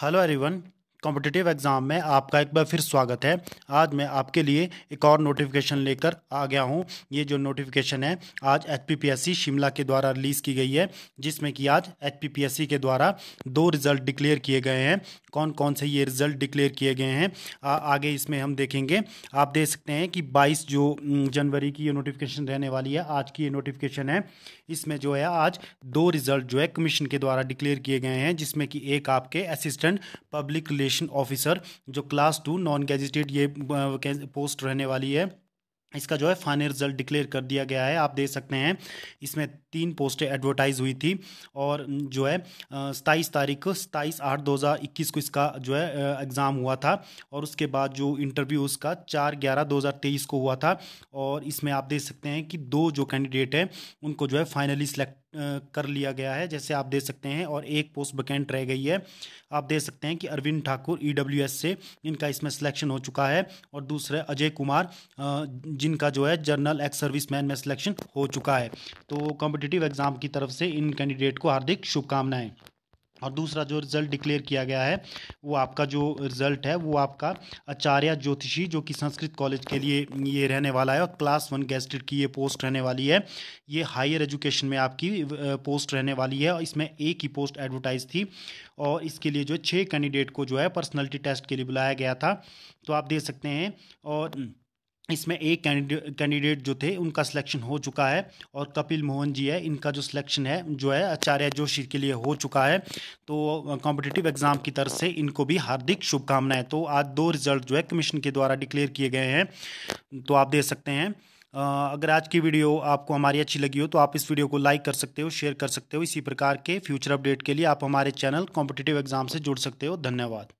Hello everyone. Competitive exam में आपका एक बार फिर स्वागत है आज मैं आपके लिए एक और नोटिफिकेशन लेकर आ गया हूँ ये जो नोटिफिकेशन है आज एच शिमला के द्वारा रिलीज़ की गई है जिसमें कि आज एच के द्वारा दो रिज़ल्ट डिक्लेयर किए गए हैं कौन कौन से ये रिज़ल्ट डिक्लेयर किए गए हैं आ, आगे इसमें हम देखेंगे आप देख सकते हैं कि बाईस जो जनवरी की ये नोटिफिकेशन रहने वाली है आज की ये नोटिफिकेशन है इसमें जो है आज दो रिज़ल्ट जो है कमीशन के द्वारा डिक्लेयर किए गए हैं जिसमें कि एक आपके असिस्टेंट पब्लिक इन्फॉर्मेशन ऑफिसर जो क्लास टू नॉन गेजिटेड ये पोस्ट uh, रहने वाली है इसका जो है फाइनल रिजल्ट डिक्लेयर कर दिया गया है आप देख सकते हैं इसमें तीन पोस्टें एडवर्टाइज हुई थी और जो है सताईस तारीख सताईस आठ दो हज़ार इक्कीस को इसका जो है एग्ज़ाम हुआ था और उसके बाद जो इंटरव्यू उसका चार ग्यारह दो हज़ार तेईस को हुआ था और इसमें आप देख सकते हैं कि दो जो कैंडिडेट हैं उनको जो है फाइनली सिलेक्ट कर लिया गया है जैसे आप देख सकते हैं और एक पोस्ट वैकेंट रह गई है आप देख सकते हैं कि अरविंद ठाकुर ई e से इनका इसमें सिलेक्शन हो चुका है और दूसरे अजय कुमार जिनका जो है जनरल एक्स सर्विस मैन में सिलेक्शन हो चुका है तो कॉम्पिटिटिव एग्जाम की तरफ से इन कैंडिडेट को हार्दिक शुभकामनाएं और दूसरा जो रिज़ल्ट डिक्लेयर किया गया है वो आपका जो रिज़ल्ट है वो आपका आचार्य ज्योतिषी जो कि संस्कृत कॉलेज के लिए ये रहने वाला है और क्लास वन गेस्टेड की ये पोस्ट रहने वाली है ये हायर एजुकेशन में आपकी पोस्ट रहने वाली है और इसमें एक ही पोस्ट एडवर्टाइज थी और इसके लिए जो छः कैंडिडेट को जो है पर्सनैलिटी टेस्ट के लिए बुलाया गया था तो आप देख सकते हैं और इसमें एक कैंडिडेट जो थे उनका सिलेक्शन हो चुका है और कपिल मोहन जी है इनका जो सिलेक्शन है जो है आचार्य जोशी के लिए हो चुका है तो कॉम्पिटिटिव एग्ज़ाम की तरफ से इनको भी हार्दिक शुभकामनाएं तो आज दो रिजल्ट जो है कमीशन के द्वारा डिक्लेयर किए गए हैं तो आप दे सकते हैं अगर आज की वीडियो आपको हमारी अच्छी लगी हो तो आप इस वीडियो को लाइक कर सकते हो शेयर कर सकते हो इसी प्रकार के फ्यूचर अपडेट के लिए आप हमारे चैनल कॉम्पिटिटिव एग्ज़ाम से जुड़ सकते हो धन्यवाद